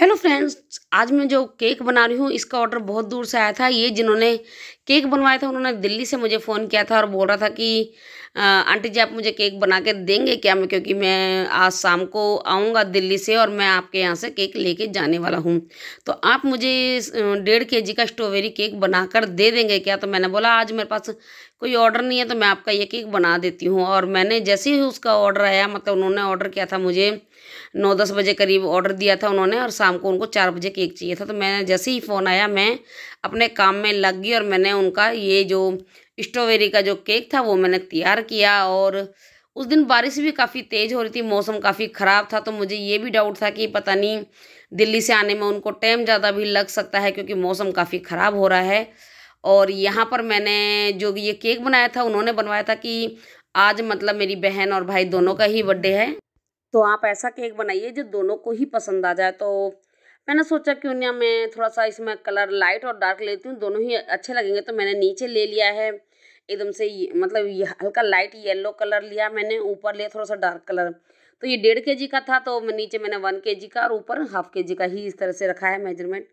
hello friends आज मैं जो केक बना रही हूँ इसका ऑर्डर बहुत दूर से आया था ये जिन्होंने केक बनवाया था उन्होंने दिल्ली से मुझे फ़ोन किया था और बोल रहा था कि आंटी जी आप मुझे केक बना के देंगे क्या मैं क्योंकि मैं आज शाम को आऊँगा दिल्ली से और मैं आपके यहाँ से केक लेके जाने वाला हूँ तो आप मुझे डेढ़ के जी का स्ट्रॉबेरी केक बना कर दे देंगे क्या तो मैंने बोला आज मेरे पास कोई ऑर्डर नहीं है तो मैं आपका ये केक बना देती हूँ और मैंने जैसे ही उसका ऑर्डर आया मतलब उन्होंने ऑर्डर किया था मुझे नौ दस बजे करीब ऑर्डर दिया था उन्होंने और शाम को उनको चार बजे केक चाहिए था तो मैंने जैसे ही फ़ोन आया मैं अपने काम में लग गई और मैंने उनका ये जो स्ट्रॉबेरी का जो केक था वो मैंने तैयार किया और उस दिन बारिश भी काफ़ी तेज़ हो रही थी मौसम काफ़ी ख़राब था तो मुझे ये भी डाउट था कि पता नहीं दिल्ली से आने में उनको टाइम ज़्यादा भी लग सकता है क्योंकि मौसम काफ़ी ख़राब हो रहा है और यहाँ पर मैंने जो ये केक बनाया था उन्होंने बनवाया था कि आज मतलब मेरी बहन और भाई दोनों का ही बर्थडे है तो आप ऐसा केक बनाइए जो दोनों को ही पसंद आ जाए तो मैंने सोचा क्यों ना मैं थोड़ा सा इसमें कलर लाइट और डार्क लेती हूँ दोनों ही अच्छे लगेंगे तो मैंने नीचे ले लिया है एकदम से मतलब ये हल्का लाइट येलो कलर लिया मैंने ऊपर लिया थोड़ा सा डार्क कलर तो ये डेढ़ के जी का था तो नीचे मैंने वन के जी का और ऊपर हाफ के जी का ही इस तरह से रखा है मेजरमेंट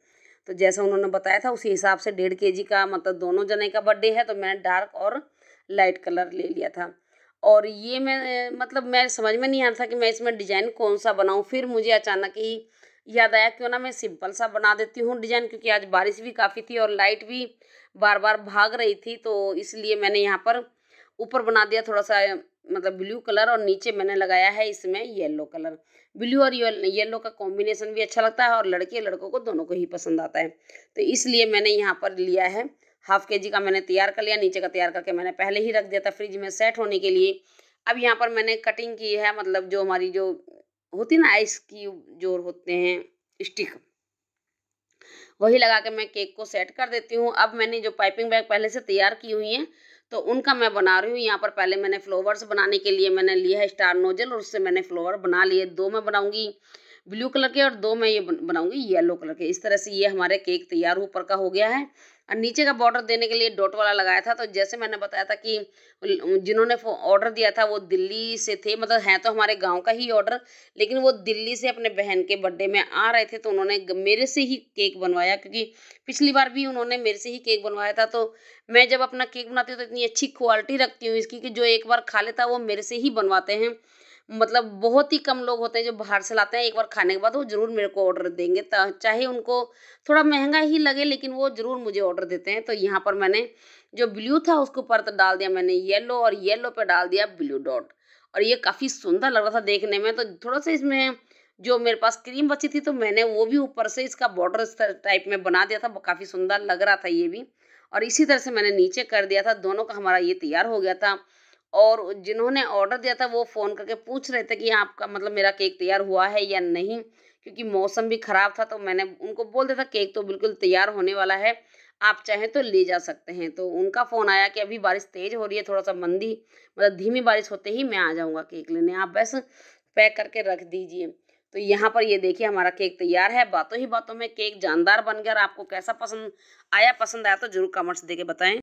तो जैसा उन्होंने बताया था उसी हिसाब से डेढ़ के जी का मतलब दोनों जने का बर्थडे है तो मैंने डार्क और लाइट कलर ले लिया था और ये मैं मतलब मैं समझ में नहीं आ रहा था कि मैं इसमें डिज़ाइन कौन सा बनाऊँ फिर मुझे अचानक ही याद आया क्यों ना मैं सिंपल सा बना देती हूँ डिज़ाइन क्योंकि आज बारिश भी काफ़ी थी और लाइट भी बार बार भाग रही थी तो इसलिए मैंने यहाँ पर ऊपर बना दिया थोड़ा सा मतलब ब्लू कलर और नीचे मैंने लगाया है इसमें येलो कलर ब्लू और येलो का कॉम्बिनेशन भी अच्छा लगता है और लड़के लड़कों को दोनों को ही पसंद आता है तो इसलिए मैंने यहाँ पर लिया है हाफ के जी का मैंने तैयार कर लिया नीचे का तैयार करके मैंने पहले ही रख दिया था फ्रिज में सेट होने के लिए अब यहाँ पर मैंने कटिंग की है मतलब जो हमारी जो होती ना आइस क्यूब जो होते हैं स्टिक वही लगा के मैं केक को सेट कर देती हूँ अब मैंने जो पाइपिंग बैग पहले से तैयार की हुई है तो उनका मैं बना रही हूँ यहाँ पर पहले मैंने फ्लोवर्स बनाने के लिए मैंने लिया है स्टार नोजल और उससे मैंने फ्लोवर बना लिए दो मैं बनाऊंगी ब्लू कलर के और दो मैं ये बनाऊंगी येलो कलर के इस तरह से ये हमारे केक तैयार ऊपर का हो गया है और नीचे का बॉर्डर देने के लिए डॉट वाला लगाया था तो जैसे मैंने बताया था कि जिन्होंने ऑर्डर दिया था वो दिल्ली से थे मतलब हैं तो हमारे गाँव का ही ऑर्डर लेकिन वो दिल्ली से अपने बहन के बर्थडे में आ रहे थे तो उन्होंने मेरे से ही केक बनवाया क्योंकि पिछली बार भी उन्होंने मेरे से ही केक बनवाया था तो मैं जब अपना केक बनाती हूँ तो इतनी अच्छी क्वालिटी रखती हूँ इसकी कि जो एक बार खा लेता वो मेरे से ही बनवाते हैं मतलब बहुत ही कम लोग होते हैं जो बाहर से लाते हैं एक बार खाने के बाद वो ज़रूर मेरे को ऑर्डर देंगे चाहे उनको थोड़ा महंगा ही लगे लेकिन वो ज़रूर मुझे ऑर्डर देते हैं तो यहाँ पर मैंने जो ब्लू था उसके ऊपर तो डाल दिया मैंने येलो और येलो पर डाल दिया ब्लू डॉट और ये काफ़ी सुंदर लग रहा था देखने में तो थोड़ा सा इसमें जो मेरे पास क्रीम बची थी तो मैंने वो भी ऊपर से इसका बॉर्डर टाइप में बना दिया था काफ़ी सुंदर लग रहा था ये भी और इसी तरह से मैंने नीचे कर दिया था दोनों का हमारा ये तैयार हो गया था और जिन्होंने ऑर्डर दिया था वो फ़ोन करके पूछ रहे थे कि हाँ, आपका मतलब मेरा केक तैयार हुआ है या नहीं क्योंकि मौसम भी ख़राब था तो मैंने उनको बोल दिया था केक तो बिल्कुल तैयार होने वाला है आप चाहें तो ले जा सकते हैं तो उनका फ़ोन आया कि अभी बारिश तेज़ हो रही है थोड़ा सा मंदी मतलब धीमी बारिश होते ही मैं आ जाऊँगा केक लेने आप बस पैक करके रख दीजिए तो यहाँ पर ये देखिए हमारा केक तैयार है बातों ही बातों में केक जानदार बन गया और आपको कैसा पसंद आया पसंद आया तो ज़रूर कमेंट्स दे के बताएं